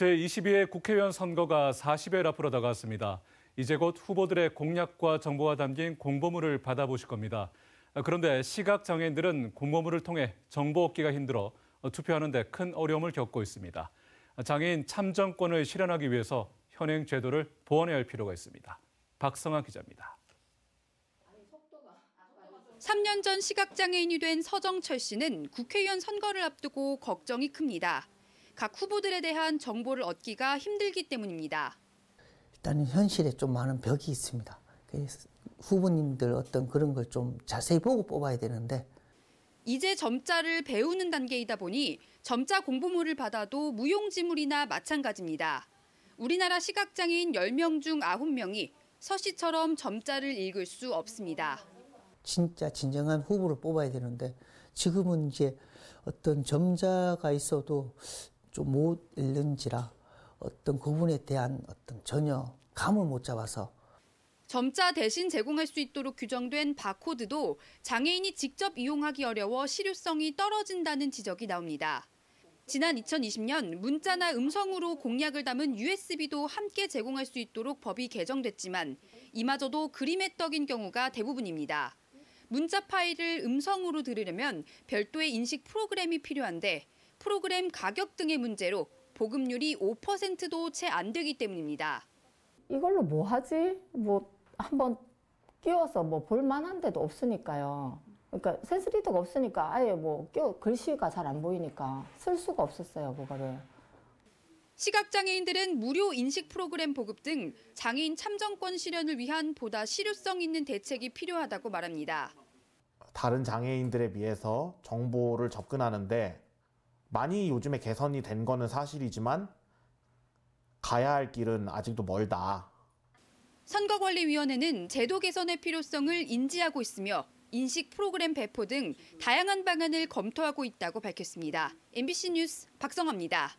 제22회 국회의원 선거가 40일 앞으로 다가왔습니다. 이제 곧 후보들의 공약과 정보가 담긴 공보물을 받아보실 겁니다. 그런데 시각장애인들은 공보물을 통해 정보 얻기가 힘들어 투표하는 데 큰 어려움을 겪고 있습니다. 장애인 참정권을 실현하기 위해서 현행 제도를 보완해야 할 필요가 있습니다. 박성아 기자입니다. 3년 전 시각장애인이 된 서정철 씨는 국회의원 선거를 앞두고 걱정이 큽니다. 각 후보들에 대한 정보를 얻기가 힘들기 때문입니다. 일단은 현실에 좀 많은 벽이 있습니다. 그 후보님들 어떤 그런 걸 좀 자세히 보고 뽑아야 되는데 이제 점자를 배우는 단계이다 보니 점자 공부물을 받아도 무용지물이나 마찬가지입니다. 우리나라 시각장애인 10명 중 9명이 서 씨처럼 점자를 읽을 수 없습니다. 진짜 진정한 후보를 뽑아야 되는데 지금은 이제 어떤 점자가 있어도 좀못 읽는지라 어떤 그분에 대한 어떤 전혀 감을 못 잡아서 점자 대신 제공할 수 있도록 규정된 바코드도 장애인이 직접 이용하기 어려워 실효성이 떨어진다는 지적이 나옵니다. 지난 2020년 문자나 음성으로 공약을 담은 USB도 함께 제공할 수 있도록 법이 개정됐지만 이마저도 그림의 떡인 경우가 대부분입니다. 문자 파일을 음성으로 들으려면 별도의 인식 프로그램이 필요한데 프로그램 가격 등의 문제로 보급률이 5%도 채 안 되기 때문입니다. 이걸로 뭐 하지? 뭐 한번 끼워서 뭐 볼만한 데도 없으니까요. 그러니까 센스리드가 없으니까 아예 뭐 끼워, 글씨가 잘 안 보이니까 쓸 수가 없었어요, 그거를. 시각장애인들은 무료 인식 프로그램 보급 등 장애인 참정권 실현을 위한 보다 실효성 있는 대책이 필요하다고 말합니다. 다른 장애인들에 비해서 정보를 접근하는데 많이 요즘에 개선이 된 거는 사실이지만 가야 할 길은 아직도 멀다. 선거관리위원회는 제도 개선의 필요성을 인지하고 있으며 인식 프로그램 배포 등 다양한 방안을 검토하고 있다고 밝혔습니다. MBC 뉴스 박성화입니다.